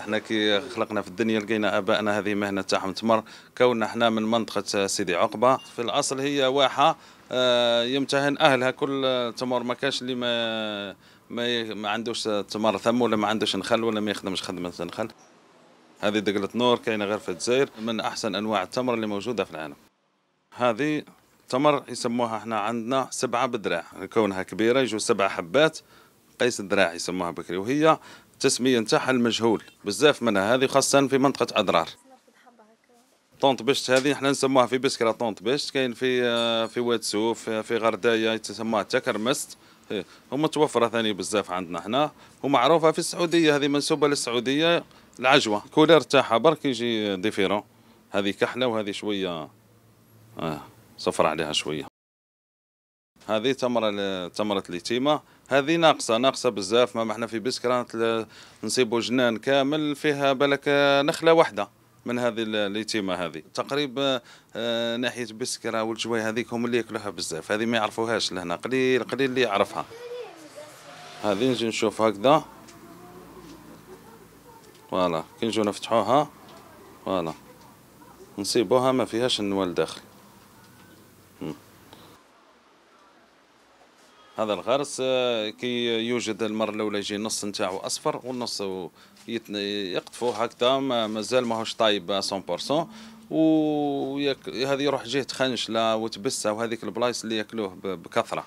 احنا كي خلقنا في الدنيا لقينا ابائنا هذه مهنه تاعهم تمر كوننا احنا من منطقه سيدي عقبه في الاصل هي واحه آه، يمتهن اهلها كل تمر ما كاش اللي ما ما, ما عندوش تمر ثم ولا ما عندوش نخل ولا ما يخدمش خدمه نخل هذه دقلة نور كاينه غير في الجزائر من احسن انواع التمر اللي موجوده في العالم هذه تمر يسموها احنا عندنا سبعه بدراع كونها كبيره يجوا سبعه حبات قيس الدراعي يسموها بكري وهي التسميه نتاعها المجهول بزاف منها هذه خاصه في منطقه اضرار طونط بشت هذه احنا نسموها في بسكرة طونط بشت كاين في في واد سوف في غردايه تسمى تكرمست إيه، هما متوفره ثاني بزاف عندنا هنا ومعروفه في السعوديه هذه منسوبه للسعوديه العجوه كولير تاعها برك يجي ديفيرون هذه كحله وهذه شويه آه صفر عليها شويه هذه تمره تمره اليتيمه هذه ناقصه ناقصه بزاف ما احنا في بسكرات نصيبوا جنان كامل فيها بلك آه، نخله واحده من هذه اليتيمه هذه تقريبا آه، ناحيه بسكره والجوي هذيك هم اللي ياكلوها بزاف هذه ما يعرفوهاش لهنا قليل قليل اللي يعرفها هذه نجي نشوف هكذا فوالا كي نجو نفتحوها فوالا نسيبوها ما فيهاش النوال داخل هذا الغرس آه، كي يوجد المره الاولى يجي النص نتاعو اصفر والنص يقطفو هكذا مازال ماهوش طايب 100% وهذه يروح جهه خنشله وتبسه وهذيك البلايص اللي ياكلوه بكثره